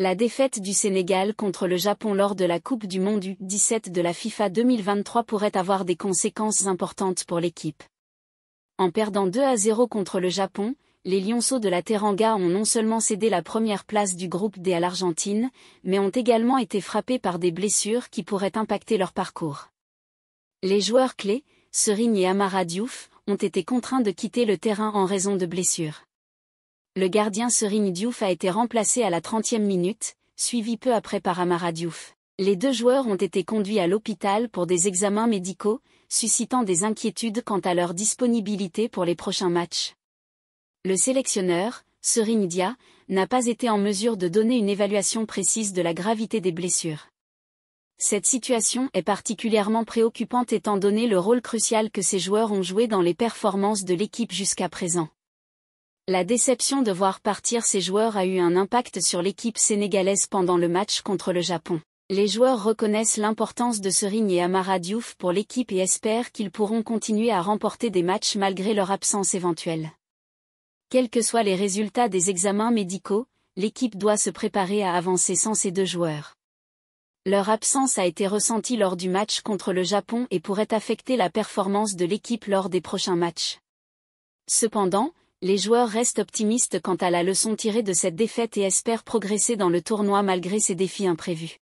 La défaite du Sénégal contre le Japon lors de la Coupe du Monde U17 de la FIFA 2023 pourrait avoir des conséquences importantes pour l'équipe. En perdant 2 à 0 contre le Japon, les Lionceaux de la Teranga ont non seulement cédé la première place du groupe D à l'Argentine, mais ont également été frappés par des blessures qui pourraient impacter leur parcours. Les joueurs clés, Serigne et Amara Diouf, ont été contraints de quitter le terrain en raison de blessures le gardien Serigne Diouf a été remplacé à la 30e minute, suivi peu après par Amara Diouf. Les deux joueurs ont été conduits à l'hôpital pour des examens médicaux, suscitant des inquiétudes quant à leur disponibilité pour les prochains matchs. Le sélectionneur, Serigne Dia, n'a pas été en mesure de donner une évaluation précise de la gravité des blessures. Cette situation est particulièrement préoccupante étant donné le rôle crucial que ces joueurs ont joué dans les performances de l'équipe jusqu'à présent. La déception de voir partir ces joueurs a eu un impact sur l'équipe sénégalaise pendant le match contre le Japon. Les joueurs reconnaissent l'importance de Serigne et Amara Diouf pour l'équipe et espèrent qu'ils pourront continuer à remporter des matchs malgré leur absence éventuelle. Quels que soient les résultats des examens médicaux, l'équipe doit se préparer à avancer sans ces deux joueurs. Leur absence a été ressentie lors du match contre le Japon et pourrait affecter la performance de l'équipe lors des prochains matchs. Cependant, les joueurs restent optimistes quant à la leçon tirée de cette défaite et espèrent progresser dans le tournoi malgré ces défis imprévus.